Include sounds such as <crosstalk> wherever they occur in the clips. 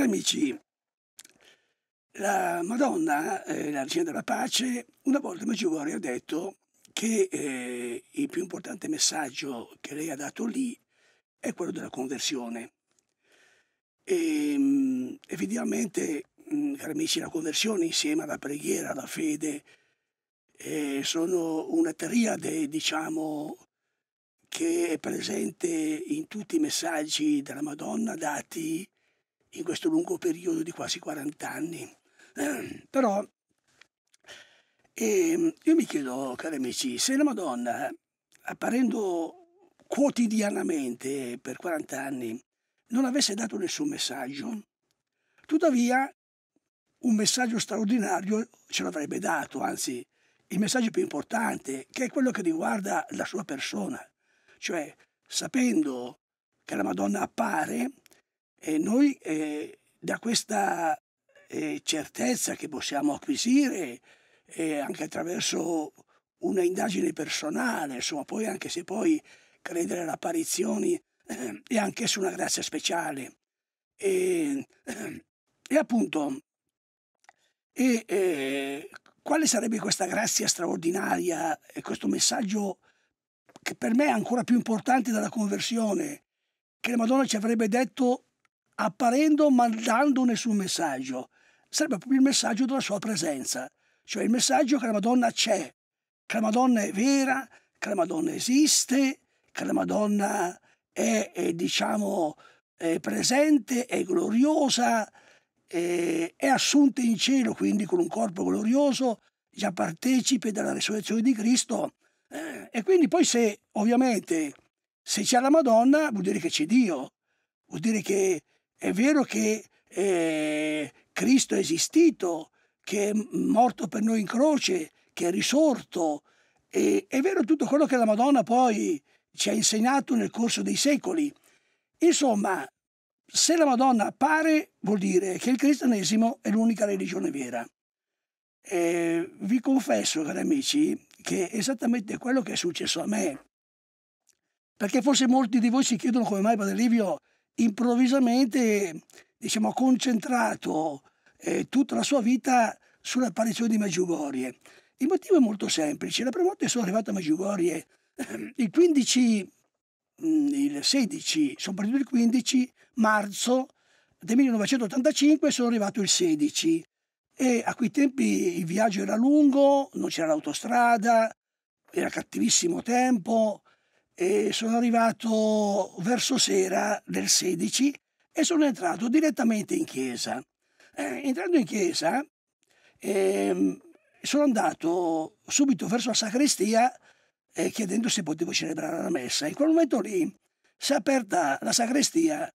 Cari amici, la Madonna, eh, la regina della pace, una volta Maggiore ha detto che eh, il più importante messaggio che lei ha dato lì è quello della conversione. E, ehm, mh, effettivamente, mh, mm, cari amici, la conversione insieme alla preghiera, alla fede, eh, sono una triade, diciamo, che è presente in tutti i messaggi della Madonna dati in questo lungo periodo di quasi 40 anni. <clears throat> Però e ehm, io mi chiedo, cari amici, se la Madonna, apparendo quotidianamente per 40 anni, non avesse dato nessun messaggio, tuttavia un messaggio straordinario ce l'avrebbe dato, anzi il messaggio più importante, che è quello che riguarda la sua persona, cioè sapendo che la Madonna appare, e noi eh, da questa eh, certezza che possiamo acquisire eh, anche attraverso una indagine personale, insomma, poi anche se poi credere alle apparizioni è eh, anche su una grazia speciale. E, eh, e appunto, e, eh, quale sarebbe questa grazia straordinaria e questo messaggio che per me è ancora più importante della conversione, che la Madonna ci avrebbe detto apparendo o mandando nessun messaggio. Sarebbe proprio il messaggio della sua presenza, cioè il messaggio che la Madonna c'è, che la Madonna è vera, che la Madonna esiste, che la Madonna è, è diciamo, è presente, è gloriosa, è, è assunta in cielo, quindi con un corpo glorioso, già partecipe della risurrezione di Cristo. Eh, e quindi poi se, ovviamente, se c'è la Madonna, vuol dire che c'è Dio, vuol dire che è vero che eh, Cristo è esistito, che è morto per noi in croce, che è risorto. E, è vero tutto quello che la Madonna poi ci ha insegnato nel corso dei secoli. Insomma, se la Madonna appare, vuol dire che il cristianesimo è l'unica religione vera. E vi confesso, cari amici, che è esattamente quello che è successo a me. Perché forse molti di voi si chiedono come mai Padre Livio improvvisamente diciamo, ha concentrato eh, tutta la sua vita sull'apparizione di Meggiugorie. Il motivo è molto semplice. La prima volta che sono arrivato a Meggiugorie, ehm, il 15, mm, il 16, soprattutto il 15 marzo del 1985, sono arrivato il 16. E a quei tempi il viaggio era lungo, non c'era l'autostrada, era cattivissimo tempo, e sono arrivato verso sera del 16 e sono entrato direttamente in chiesa. Eh, entrando in chiesa eh, sono andato subito verso la sacrestia eh, chiedendo se potevo celebrare la messa. In quel momento lì si è aperta la sacrestia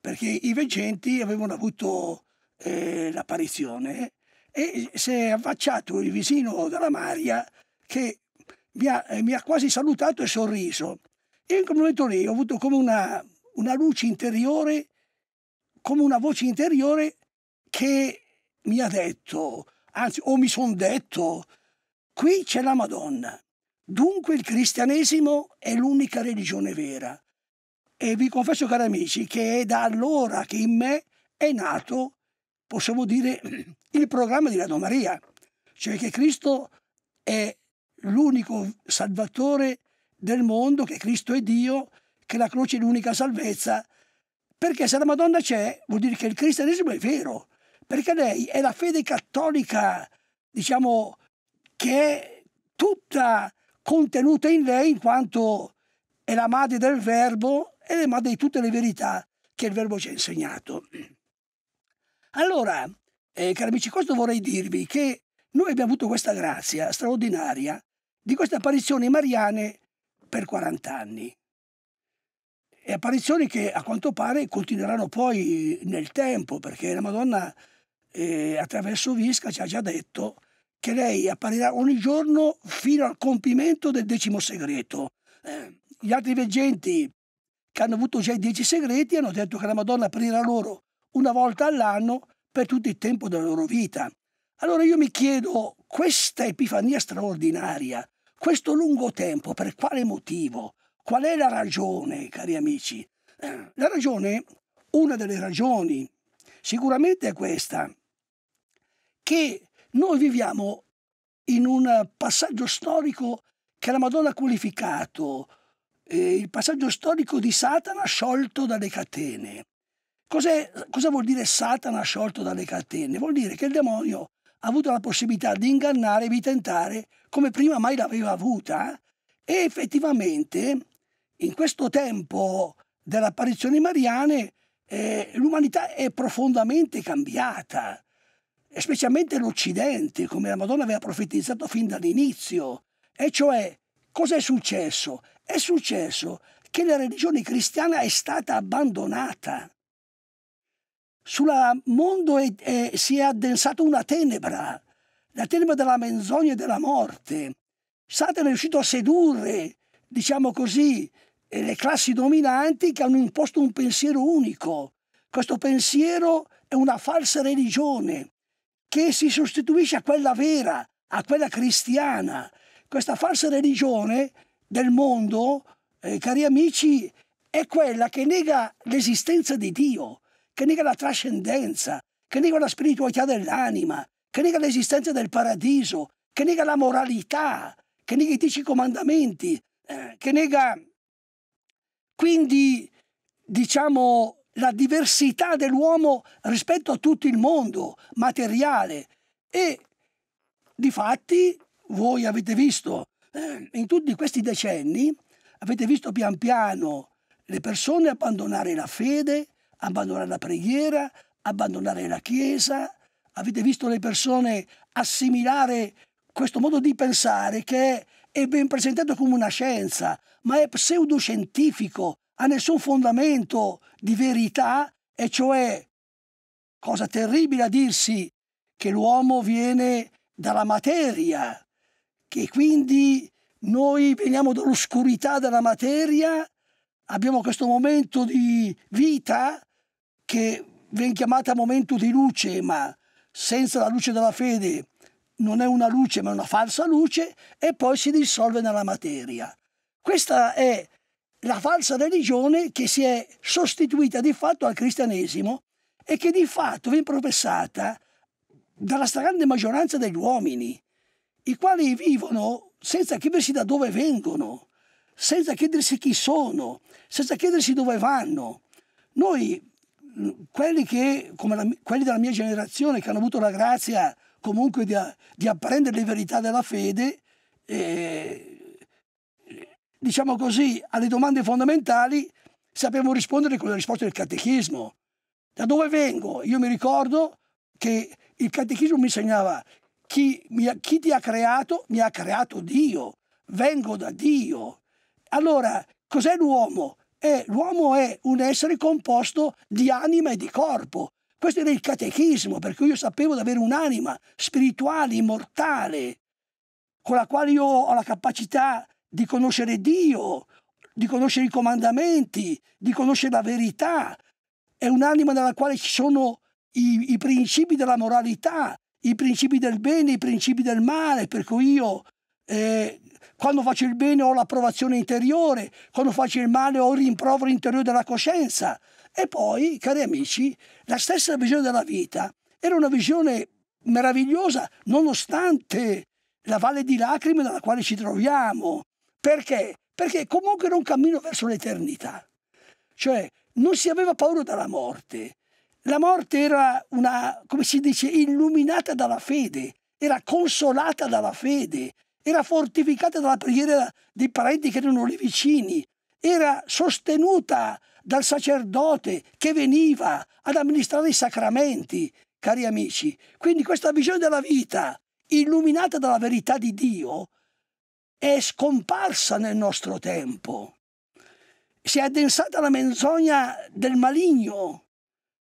perché i veggenti avevano avuto eh, l'apparizione e si è affacciato il visino della Maria che mi ha, eh, mi ha quasi salutato e sorriso. E in quel momento lì ho avuto come una, una luce interiore, come una voce interiore che mi ha detto, anzi, o mi sono detto, qui c'è la Madonna. Dunque il cristianesimo è l'unica religione vera. E vi confesso, cari amici, che è da allora che in me è nato, possiamo dire, <clears throat> il programma di Radio Maria. Cioè che Cristo è l'unico salvatore del mondo, che Cristo è Dio, che la croce è l'unica salvezza. Perché se la Madonna c'è, vuol dire che il cristianesimo è vero, perché lei è la fede cattolica, diciamo, che è tutta contenuta in lei, in quanto è la madre del verbo e la madre di tutte le verità che il verbo ci ha insegnato. Allora, eh, cari amici, questo vorrei dirvi che noi abbiamo avuto questa grazia straordinaria di queste apparizioni mariane per 40 anni. E apparizioni che a quanto pare continueranno poi nel tempo, perché la Madonna eh, attraverso Visca ci ha già detto che lei apparirà ogni giorno fino al compimento del decimo segreto. Eh, gli altri veggenti che hanno avuto già i dieci segreti hanno detto che la Madonna aprirà loro una volta all'anno per tutto il tempo della loro vita. Allora io mi chiedo, questa epifania straordinaria questo lungo tempo per quale motivo? Qual è la ragione, cari amici? Eh, la ragione, una delle ragioni, sicuramente è questa, che noi viviamo in un passaggio storico che la Madonna ha qualificato, eh, il passaggio storico di Satana sciolto dalle catene. Cos'è, cosa vuol dire Satana sciolto dalle catene? Vuol dire che il demonio ha avuto la possibilità di ingannare e di tentare come prima mai l'aveva avuta e effettivamente in questo tempo delle apparizioni mariane eh, l'umanità è profondamente cambiata, specialmente l'Occidente, come la Madonna aveva profetizzato fin dall'inizio. E cioè, cosa è successo? È successo che la religione cristiana è stata abbandonata sul mondo è, è, si è addensata una tenebra, la tenebra della menzogna e della morte. Satana è riuscito a sedurre, diciamo così, eh, le classi dominanti che hanno imposto un pensiero unico. Questo pensiero è una falsa religione che si sostituisce a quella vera, a quella cristiana. Questa falsa religione del mondo, eh, cari amici, è quella che nega l'esistenza di Dio che nega la trascendenza, che nega la spiritualità dell'anima, che nega l'esistenza del paradiso, che nega la moralità, che nega i dieci comandamenti, eh, che nega quindi, diciamo, la diversità dell'uomo rispetto a tutto il mondo materiale. E di fatti voi avete visto eh, in tutti questi decenni, avete visto pian piano le persone abbandonare la fede, abbandonare la preghiera, abbandonare la Chiesa. Avete visto le persone assimilare questo modo di pensare che è ben presentato come una scienza, ma è pseudoscientifico, ha nessun fondamento di verità, e cioè, cosa terribile a dirsi, che l'uomo viene dalla materia, che quindi noi veniamo dall'oscurità della materia, abbiamo questo momento di vita che viene chiamata momento di luce, ma senza la luce della fede non è una luce ma una falsa luce, e poi si dissolve nella materia. Questa è la falsa religione che si è sostituita di fatto al cristianesimo e che di fatto viene professata dalla stragrande maggioranza degli uomini, i quali vivono senza chiedersi da dove vengono, senza chiedersi chi sono, senza chiedersi dove vanno. Noi quelli, che, la, quelli, della mia generazione che hanno avuto la grazia comunque di, di apprendere le verità della fede, eh, diciamo così, alle domande fondamentali sapevamo rispondere con le risposte del catechismo. Da dove vengo? Io mi ricordo che il catechismo mi insegnava chi, mi chi ti ha creato mi ha creato Dio, vengo da Dio. Allora, cos'è l'uomo? è, l'uomo è un essere composto di anima e di corpo. Questo era il catechismo, per cui io sapevo di avere un'anima spirituale, immortale, con la quale io ho la capacità di conoscere Dio, di conoscere i comandamenti, di conoscere la verità. È un'anima nella quale ci sono i, i principi della moralità, i principi del bene, i principi del male, per cui io eh, quando faccio il bene ho l'approvazione interiore, quando faccio il male ho il rimprovero interiore della coscienza. E poi, cari amici, la stessa visione della vita era una visione meravigliosa, nonostante la valle di lacrime nella quale ci troviamo. Perché? Perché comunque era un cammino verso l'eternità. Cioè, non si aveva paura della morte. La morte era una, come si dice, illuminata dalla fede, era consolata dalla fede, era fortificata dalla preghiera dei parenti che erano lì vicini, era sostenuta dal sacerdote che veniva ad amministrare i sacramenti, cari amici. Quindi questa visione della vita, illuminata dalla verità di Dio, è scomparsa nel nostro tempo. Si è addensata la menzogna del maligno,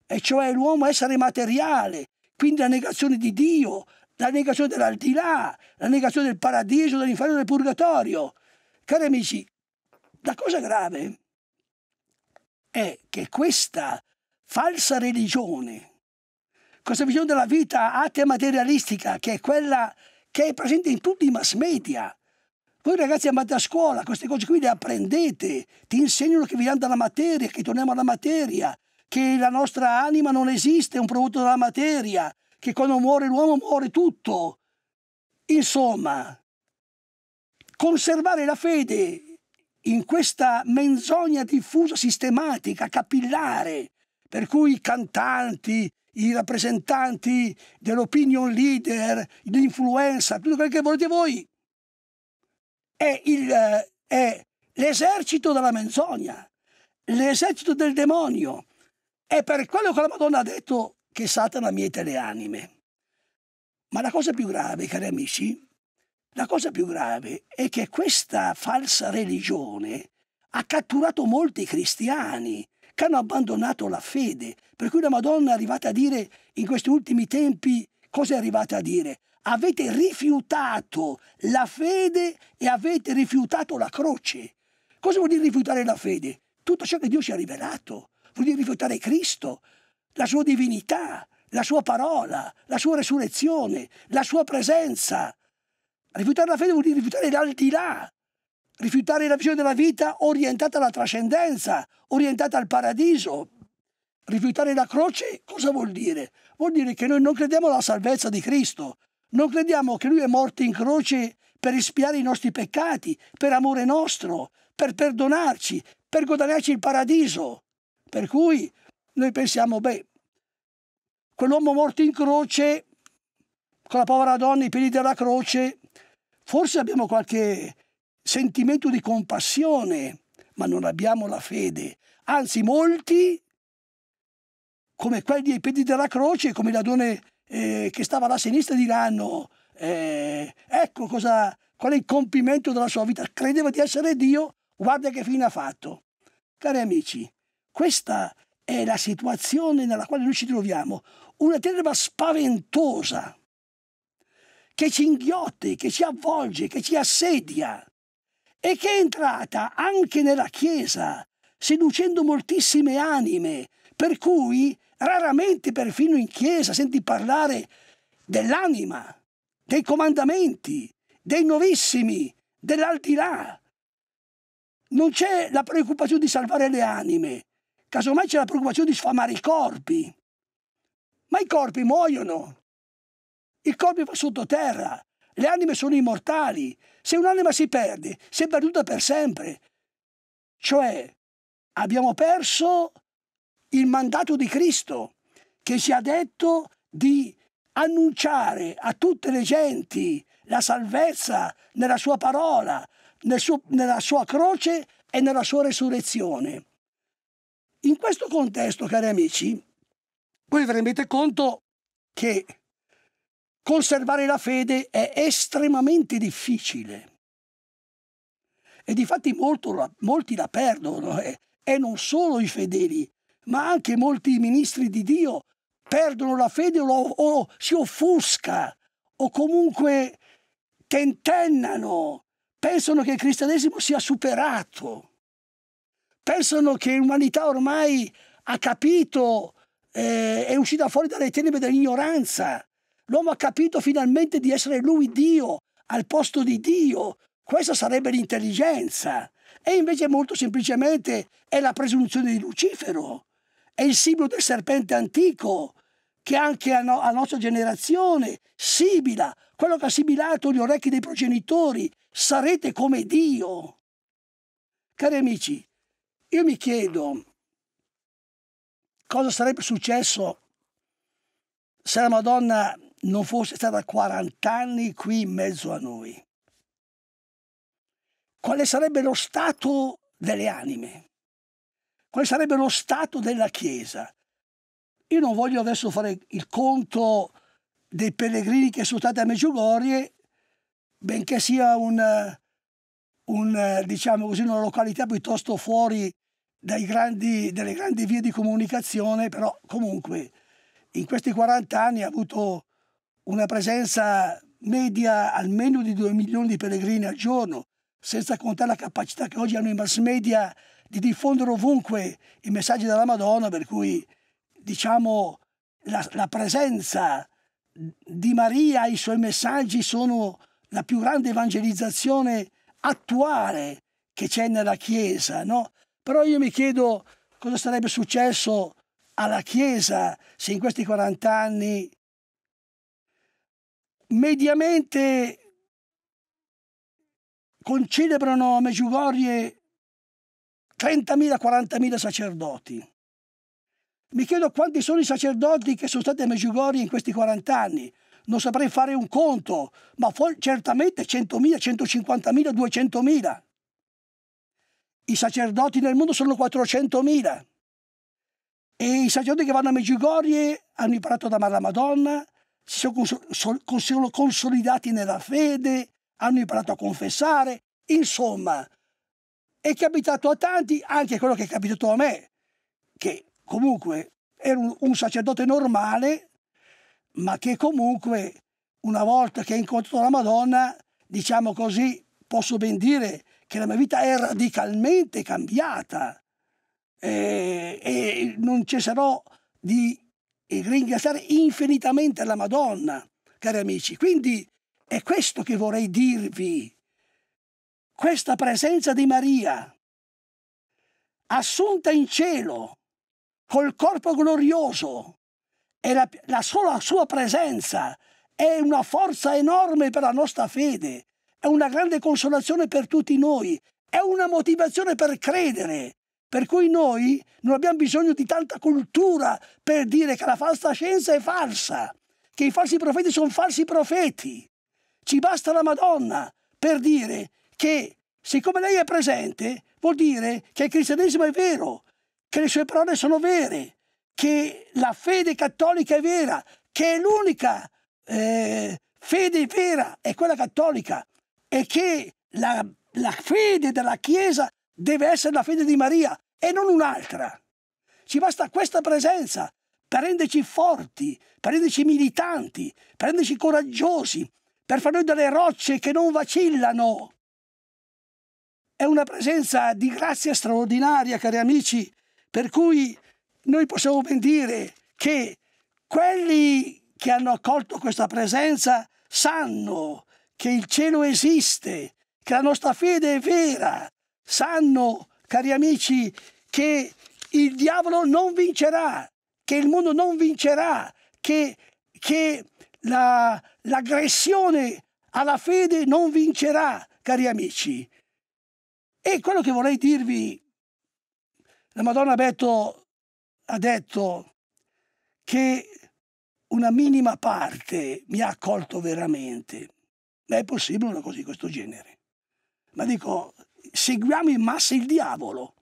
e cioè l'uomo essere materiale, quindi la negazione di Dio, la negazione dell'aldilà, la negazione del paradiso, dell'inferno, del purgatorio. Cari amici, la cosa grave è che questa falsa religione, questa visione della vita atea materialistica, che è quella che è presente in tutti i mass media, voi ragazzi andate a scuola, queste cose qui le apprendete, ti insegnano che veniamo dalla materia, che torniamo alla materia, che la nostra anima non esiste, è un prodotto della materia, che quando muore l'uomo muore tutto. Insomma, conservare la fede in questa menzogna diffusa, sistematica, capillare, per cui i cantanti, i rappresentanti dell'opinion leader, l'influenza, tutto quello che volete voi, è, l'esercito della menzogna, l'esercito del demonio. E per quello che la Madonna ha detto che Satana miete le anime. Ma la cosa più grave, cari amici, la cosa più grave è che questa falsa religione ha catturato molti cristiani che hanno abbandonato la fede, per cui la Madonna è arrivata a dire in questi ultimi tempi cosa è arrivata a dire? Avete rifiutato la fede e avete rifiutato la croce. Cosa vuol dire rifiutare la fede? Tutto ciò che Dio ci ha rivelato. Vuol dire rifiutare Cristo, la sua divinità, la sua parola, la sua resurrezione, la sua presenza. Rifiutare la fede vuol dire rifiutare l'aldilà, rifiutare la visione della vita orientata alla trascendenza, orientata al paradiso. Rifiutare la croce cosa vuol dire? Vuol dire che noi non crediamo alla salvezza di Cristo, non crediamo che Lui è morto in croce per espiare i nostri peccati, per amore nostro, per perdonarci, per guadagnarci il paradiso. Per cui noi pensiamo, beh, quell'uomo morto in croce, con la povera donna ai piedi della croce, forse abbiamo qualche sentimento di compassione, ma non abbiamo la fede. Anzi, molti, come quelli ai piedi della croce, come la donna eh, che stava alla sinistra, diranno, eh, ecco cosa, qual è il compimento della sua vita. Credeva di essere Dio, guarda che fine ha fatto. Cari amici, questa è la situazione nella quale noi ci troviamo, una terra spaventosa che ci inghiotte, che ci avvolge, che ci assedia e che è entrata anche nella Chiesa, seducendo moltissime anime, per cui raramente perfino in Chiesa senti parlare dell'anima, dei comandamenti, dei novissimi, dell'aldilà. Non c'è la preoccupazione di salvare le anime, casomai c'è la preoccupazione di sfamare i corpi. Ma i corpi muoiono. Il corpo va sottoterra. Le anime sono immortali. Se un'anima si perde, si è perduta per sempre. Cioè, abbiamo perso il mandato di Cristo, che ci ha detto di annunciare a tutte le genti la salvezza nella sua parola, nel suo, nella sua croce e nella sua resurrezione. In questo contesto, cari amici, voi vi rendete conto che conservare la fede è estremamente difficile. E di fatti molti la perdono, eh? e non solo i fedeli, ma anche molti ministri di Dio perdono la fede o, o si offusca o comunque tentennano, pensano che il cristianesimo sia superato pensano che l'umanità ormai ha capito, eh, è uscita fuori dalle tenebre dell'ignoranza. L'uomo ha capito finalmente di essere lui Dio, al posto di Dio. Questa sarebbe l'intelligenza. E invece molto semplicemente è la presunzione di Lucifero, è il simbolo del serpente antico, che anche a, no a nostra generazione sibila, quello che ha sibilato gli orecchi dei progenitori, sarete come Dio. Cari amici, io mi chiedo cosa sarebbe successo se la Madonna non fosse stata 40 anni qui in mezzo a noi. Quale sarebbe lo stato delle anime? Quale sarebbe lo stato della Chiesa? Io non voglio adesso fare il conto dei pellegrini che sono stati a Meggiugorie, benché sia un, un, diciamo così, una località piuttosto fuori grandi, delle grandi vie di comunicazione, però comunque in questi 40 anni ha avuto una presenza media almeno di 2 milioni di pellegrini al giorno, senza contare la capacità che oggi hanno i mass media di diffondere ovunque i messaggi della Madonna, per cui diciamo la, la presenza di Maria, i suoi messaggi sono la più grande evangelizzazione attuale che c'è nella Chiesa, no? Però io mi chiedo cosa sarebbe successo alla Chiesa se in questi 40 anni mediamente concelebrano a Meggiugorie 30.000-40.000 sacerdoti. Mi chiedo quanti sono i sacerdoti che sono stati a Meggiugorie in questi 40 anni. Non saprei fare un conto, ma certamente 100.000, 150.000, 200.000. I sacerdoti nel mondo sono 400.000 e i sacerdoti che vanno a Meggiugorie hanno imparato ad amare la Madonna, si sono consolidati nella fede, hanno imparato a confessare, insomma, è capitato a tanti, anche quello che è capitato a me, che comunque era un, un sacerdote normale, ma che comunque una volta che ha incontrato la Madonna, diciamo così, posso ben dire, che la mia vita è radicalmente cambiata e, e non cesserò di ringraziare infinitamente la Madonna, cari amici. Quindi è questo che vorrei dirvi. Questa presenza di Maria, assunta in cielo, col corpo glorioso, e la, la sola sua presenza è una forza enorme per la nostra fede, è una grande consolazione per tutti noi, è una motivazione per credere. Per cui noi non abbiamo bisogno di tanta cultura per dire che la falsa scienza è falsa, che i falsi profeti sono falsi profeti. Ci basta la Madonna per dire che siccome lei è presente, vuol dire che il cristianesimo è vero, che le sue parole sono vere, che la fede cattolica è vera, che è l'unica eh, fede vera, è quella cattolica e che la, la fede della Chiesa deve essere la fede di Maria e non un'altra. Ci basta questa presenza per renderci forti, per renderci militanti, per renderci coraggiosi, per far noi delle rocce che non vacillano. È una presenza di grazia straordinaria, cari amici, per cui noi possiamo ben dire che quelli che hanno accolto questa presenza sanno che il cielo esiste, che la nostra fede è vera. Sanno, cari amici, che il diavolo non vincerà, che il mondo non vincerà, che, che l'aggressione alla fede non vincerà, cari amici. E quello che vorrei dirvi, la Madonna Beto ha detto che una minima parte mi ha accolto veramente. Ma è possibile una cosa di questo genere? Ma dico, seguiamo in massa il diavolo.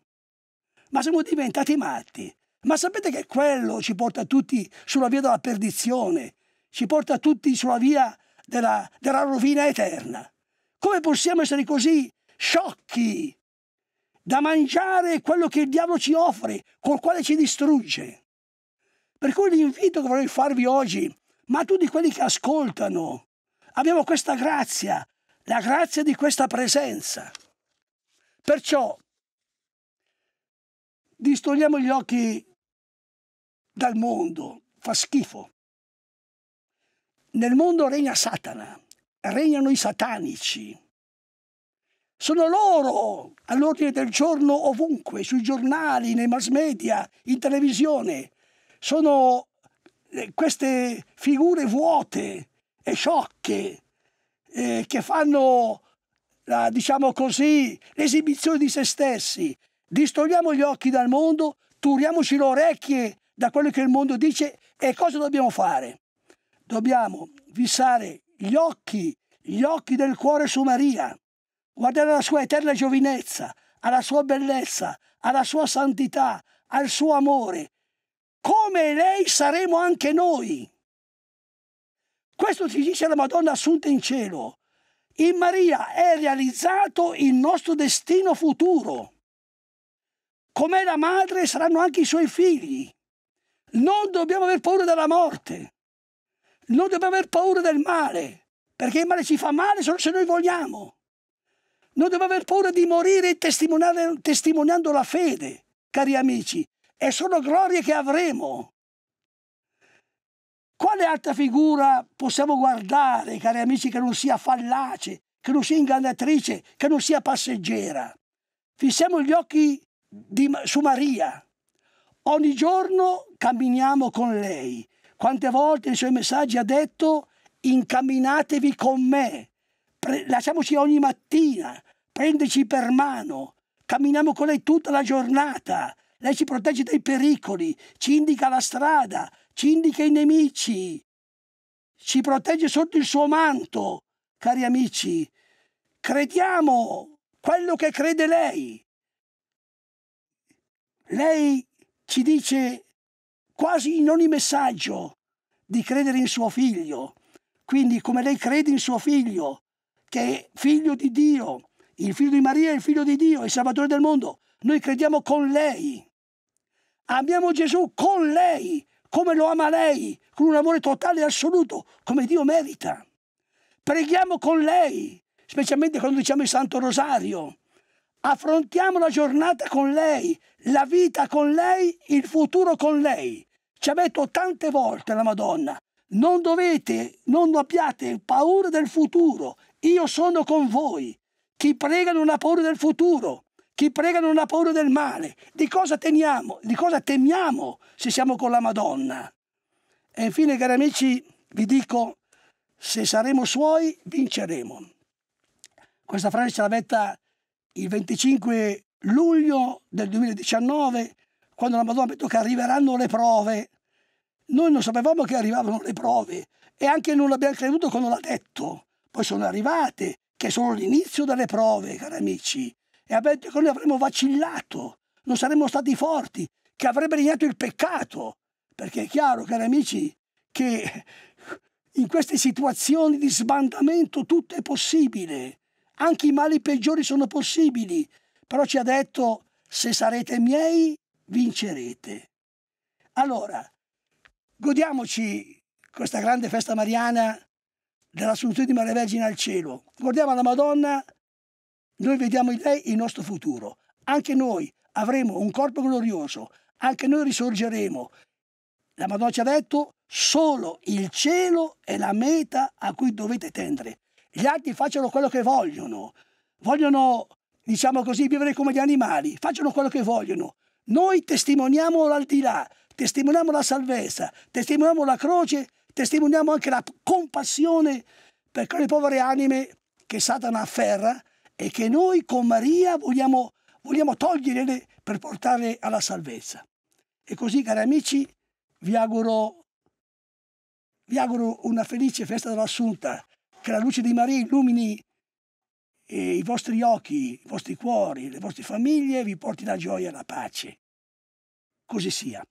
Ma siamo diventati matti. Ma sapete che quello ci porta tutti sulla via della perdizione, ci porta tutti sulla via della, della rovina eterna. Come possiamo essere così sciocchi da mangiare quello che il diavolo ci offre, col quale ci distrugge? Per cui l'invito che vorrei farvi oggi, ma a tutti quelli che ascoltano, Abbiamo questa grazia, la grazia di questa presenza. Perciò distogliamo gli occhi dal mondo, fa schifo. Nel mondo regna Satana, regnano i satanici. Sono loro all'ordine del giorno ovunque, sui giornali, nei mass media, in televisione. Sono eh, queste figure vuote e sciocche eh, che fanno, la, diciamo così, l'esibizione di se stessi. Distogliamo gli occhi dal mondo, turiamoci le orecchie da quello che il mondo dice e cosa dobbiamo fare? Dobbiamo fissare gli occhi, gli occhi del cuore su Maria, guardare alla sua eterna giovinezza, alla sua bellezza, alla sua santità, al suo amore. Come lei saremo anche noi. Questo ci dice la Madonna assunta in cielo. In Maria è realizzato il nostro destino futuro. Com'è la madre saranno anche i suoi figli. Non dobbiamo aver paura della morte. Non dobbiamo aver paura del male, perché il male ci fa male solo se noi vogliamo. Non dobbiamo aver paura di morire testimoniando la fede, cari amici. E sono glorie che avremo. Quale altra figura possiamo guardare, cari amici, che non sia fallace, che non sia ingannatrice, che non sia passeggera? Fissiamo gli occhi di, su Maria. Ogni giorno camminiamo con lei. Quante volte nei suoi messaggi ha detto incamminatevi con me, Pre lasciamoci ogni mattina, prenderci per mano, camminiamo con lei tutta la giornata, lei ci protegge dai pericoli, ci indica la strada, ci indica i nemici, ci protegge sotto il suo manto, cari amici. Crediamo quello che crede lei. Lei ci dice quasi in ogni messaggio di credere in suo figlio. Quindi come lei crede in suo figlio, che è figlio di Dio, il figlio di Maria è il figlio di Dio, il Salvatore del mondo, noi crediamo con lei. Amiamo Gesù con lei come lo ama lei, con un amore totale e assoluto, come Dio merita. Preghiamo con lei, specialmente quando diciamo il Santo Rosario. Affrontiamo la giornata con lei, la vita con lei, il futuro con lei. Ci ha detto tante volte la Madonna, non dovete, non abbiate paura del futuro, io sono con voi. Chi prega non ha paura del futuro, chi prega non ha paura del male. Di cosa teniamo? Di cosa temiamo se siamo con la Madonna? E infine, cari amici, vi dico, se saremo suoi, vinceremo. Questa frase ce l'ha detta il 25 luglio del 2019, quando la Madonna ha detto che arriveranno le prove. Noi non sapevamo che arrivavano le prove e anche non l'abbiamo creduto quando l'ha detto. Poi sono arrivate, che sono l'inizio delle prove, cari amici e ha noi avremmo vacillato, non saremmo stati forti, che avrebbe regnato il peccato. Perché è chiaro, cari amici, che in queste situazioni di sbandamento tutto è possibile, anche i mali peggiori sono possibili, però ci ha detto se sarete miei vincerete. Allora, godiamoci questa grande festa mariana dell'assunzione di Maria Vergine al cielo, guardiamo la Madonna noi vediamo in lei il nostro futuro. Anche noi avremo un corpo glorioso, anche noi risorgeremo. La Madonna ci ha detto solo il cielo è la meta a cui dovete tendere. Gli altri facciano quello che vogliono. Vogliono, diciamo così, vivere come gli animali. Facciano quello che vogliono. Noi testimoniamo l'aldilà, testimoniamo la salvezza, testimoniamo la croce, testimoniamo anche la compassione per quelle povere anime che Satana afferra e che noi con Maria vogliamo, vogliamo togliere per portare alla salvezza. E così, cari amici, vi auguro, vi auguro una felice festa dell'Assunta, che la luce di Maria illumini eh, i vostri occhi, i vostri cuori, le vostre famiglie e vi porti la gioia e la pace. Così sia.